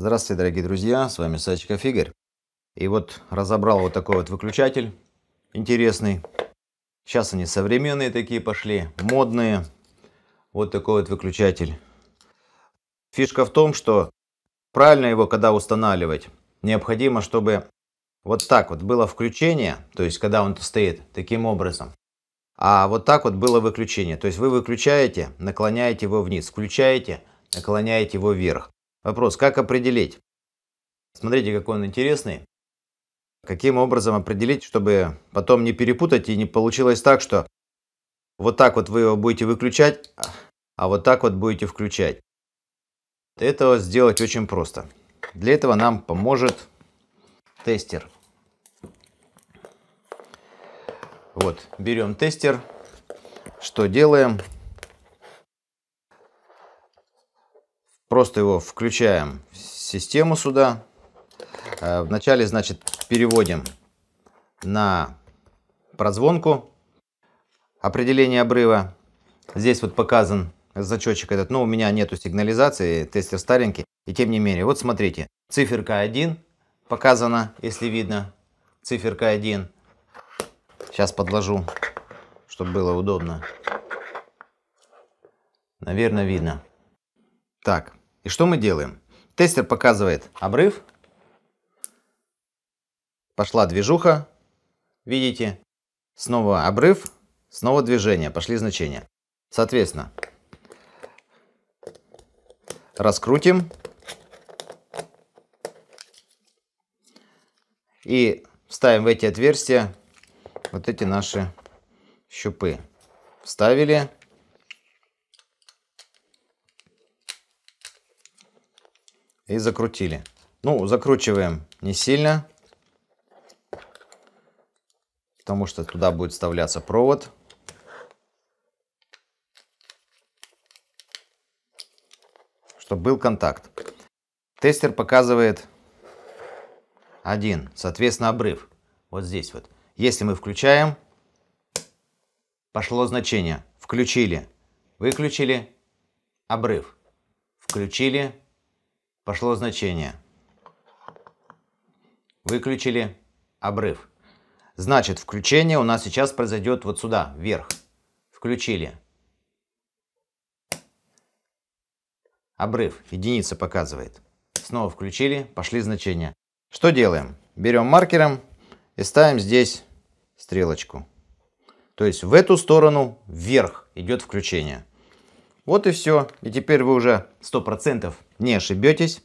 Здравствуйте, дорогие друзья, с вами Сачков Игорь. И вот разобрал вот такой вот выключатель интересный. Сейчас они современные такие пошли, модные. Вот такой вот выключатель. Фишка в том, что правильно его, когда устанавливать, необходимо, чтобы вот так вот было включение, то есть когда он стоит таким образом. А вот так вот было выключение. То есть вы выключаете, наклоняете его вниз, включаете, наклоняете его вверх. Вопрос, как определить? Смотрите, какой он интересный. Каким образом определить, чтобы потом не перепутать и не получилось так, что вот так вот вы его будете выключать, а вот так вот будете включать. Это сделать очень просто. Для этого нам поможет тестер. Вот, берем тестер. Что делаем? Просто его включаем в систему сюда. Э, вначале, значит, переводим на прозвонку определение обрыва. Здесь вот показан зачетчик этот, но у меня нету сигнализации, тестер старенький. И тем не менее, вот смотрите, циферка 1 показана, если видно, циферка 1. Сейчас подложу, чтобы было удобно. Наверное, видно. Так, и что мы делаем? Тестер показывает обрыв. Пошла движуха. Видите? Снова обрыв, снова движение. Пошли значения. Соответственно, раскрутим. И вставим в эти отверстия вот эти наши щупы. Вставили. и закрутили. Ну, закручиваем не сильно, потому что туда будет вставляться провод. Чтобы был контакт. Тестер показывает один, соответственно, обрыв. Вот здесь вот. Если мы включаем, пошло значение. Включили, выключили, обрыв. Включили, Пошло значение. Выключили обрыв. Значит, включение у нас сейчас произойдет вот сюда, вверх. Включили. Обрыв. Единица показывает. Снова включили, пошли значения. Что делаем? Берем маркером и ставим здесь стрелочку. То есть в эту сторону вверх идет включение. Вот и все. И теперь вы уже 100% не ошибетесь,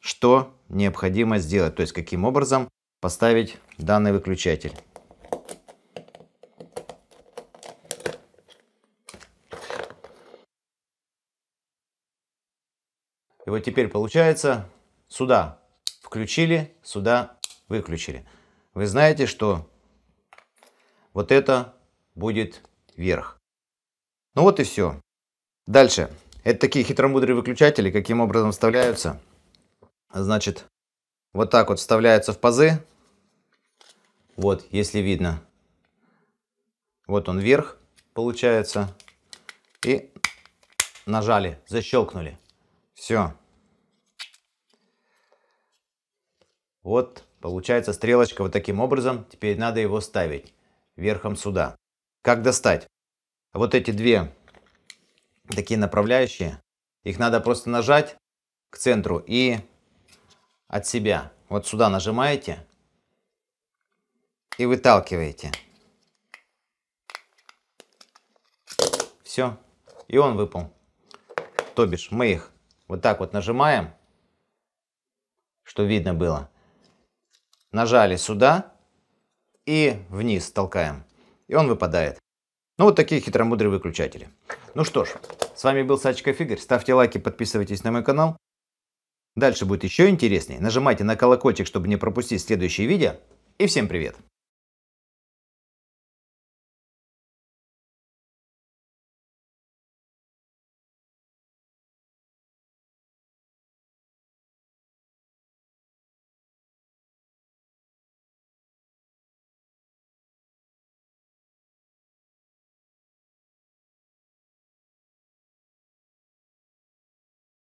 что необходимо сделать. То есть, каким образом поставить данный выключатель. И вот теперь получается, сюда включили, сюда выключили. Вы знаете, что вот это будет вверх. Ну вот и все. Дальше. Это такие хитромудрые выключатели, каким образом вставляются. Значит, вот так вот вставляются в пазы. Вот, если видно. Вот он вверх получается. И нажали, защелкнули. Все. Вот получается стрелочка вот таким образом. Теперь надо его ставить верхом сюда. Как достать? Вот эти две такие направляющие. Их надо просто нажать к центру и от себя. Вот сюда нажимаете и выталкиваете. Все. И он выпал. То бишь мы их вот так вот нажимаем, что видно было. Нажали сюда и вниз толкаем. И он выпадает. Ну вот такие хитромудрые выключатели. Ну что ж, с вами был Сачка Игорь. Ставьте лайки, подписывайтесь на мой канал. Дальше будет еще интереснее. Нажимайте на колокольчик, чтобы не пропустить следующие видео. И всем привет!